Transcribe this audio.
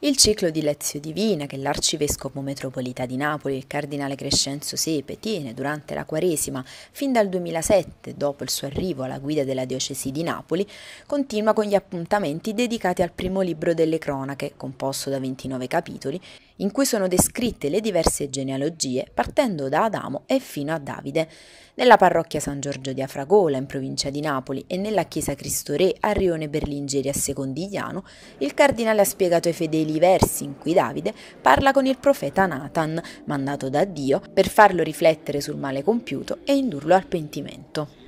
Il ciclo di Lezio Divina che l'arcivescovo metropolita di Napoli, il cardinale Crescenzo Sepe, tiene durante la Quaresima fin dal 2007, dopo il suo arrivo alla guida della diocesi di Napoli, continua con gli appuntamenti dedicati al primo libro delle cronache, composto da 29 capitoli, in cui sono descritte le diverse genealogie partendo da Adamo e fino a Davide, nella parrocchia San Giorgio di Afragola in provincia di Napoli e nella chiesa Cristo Re a Rione Berlingeri a Secondigliano, il cardinale ha spiegato ai fedeli i versi in cui Davide parla con il profeta Nathan, mandato da Dio per farlo riflettere sul male compiuto e indurlo al pentimento.